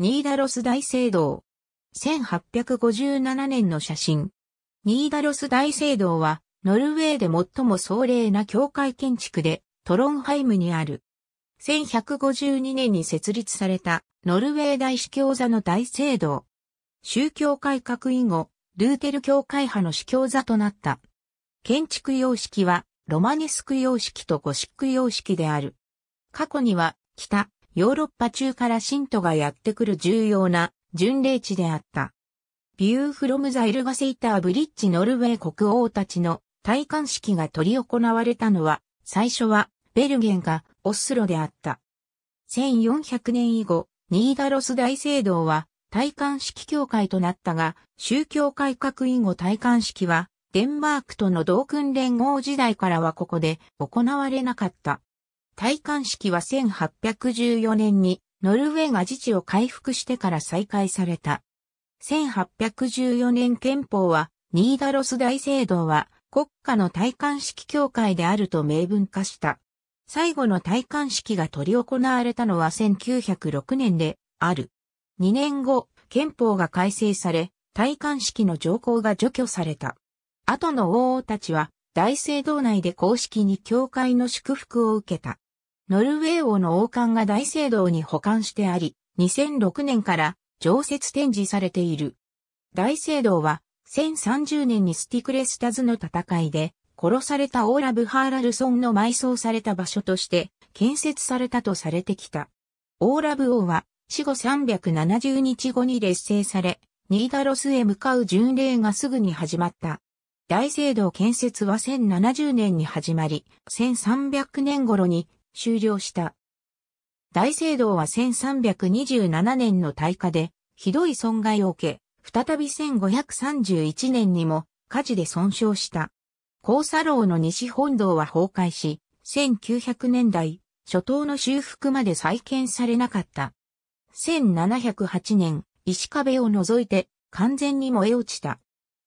ニーダロス大聖堂。1857年の写真。ニーダロス大聖堂は、ノルウェーで最も壮麗な教会建築で、トロンハイムにある。1152年に設立された、ノルウェー大司教座の大聖堂。宗教改革以後、ルーテル教会派の司教座となった。建築様式は、ロマネスク様式とゴシック様式である。過去には、北、ヨーロッパ中から信徒がやってくる重要な巡礼地であった。ビューフロムザイルガセイターブリッジノルウェー国王たちの戴冠式が取り行われたのは、最初はベルゲンがオスロであった。1400年以後、ニーダロス大聖堂は戴冠式協会となったが、宗教改革以後戴冠式はデンマークとの同訓連合時代からはここで行われなかった。戴冠式は1814年にノルウェーが自治を回復してから再開された。1814年憲法は、ニーダロス大聖堂は国家の戴冠式協会であると明文化した。最後の戴冠式が取り行われたのは1906年である。2年後、憲法が改正され、戴冠式の条項が除去された。後の王たちは、大聖堂内で公式に教会の祝福を受けた。ノルウェー王の王冠が大聖堂に保管してあり、2006年から常設展示されている。大聖堂は、1030年にスティクレスタズの戦いで、殺されたオーラブ・ハーラルソンの埋葬された場所として建設されたとされてきた。オーラブ王は死後370日後に劣勢され、ニーダロスへ向かう巡礼がすぐに始まった。大聖堂建設は1070年に始まり、1300年頃に終了した。大聖堂は1327年の大火で、ひどい損害を受け、再び1531年にも火事で損傷した。高砂楼の西本堂は崩壊し、1900年代、初頭の修復まで再建されなかった。1708年、石壁を除いて完全に燃え落ちた。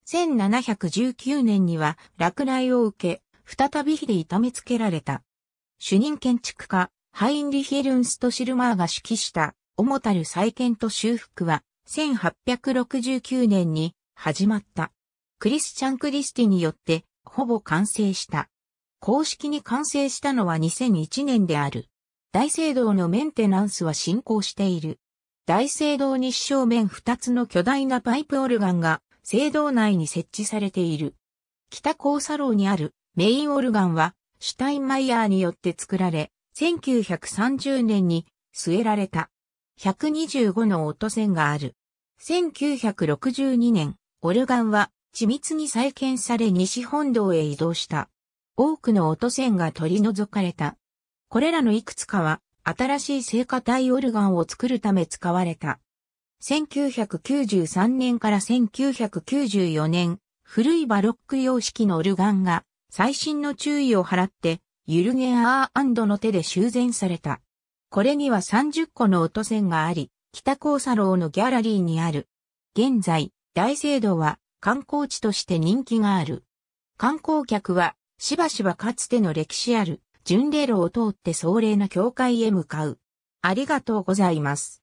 1719年には落雷を受け、再び火で痛めつけられた。主任建築家、ハインリヒ・ルンスト・シルマーが指揮した、主たる再建と修復は、1869年に始まった。クリスチャン・クリスティによって、ほぼ完成した。公式に完成したのは2001年である。大聖堂のメンテナンスは進行している。大聖堂に正面2つの巨大なパイプオルガンが、聖堂内に設置されている。北高差楼にあるメインオルガンはシュタインマイヤーによって作られ、1930年に据えられた。125の音線がある。1962年、オルガンは緻密に再建され西本堂へ移動した。多くの音線が取り除かれた。これらのいくつかは、新しい聖火体オルガンを作るため使われた。1993年から1994年、古いバロック様式のオルガンが最新の注意を払って、ユルゲン・アドの手で修繕された。これには30個の音線があり、北高砂楼のギャラリーにある。現在、大聖堂は観光地として人気がある。観光客は、しばしばかつての歴史ある巡礼路を通って壮麗な教会へ向かう。ありがとうございます。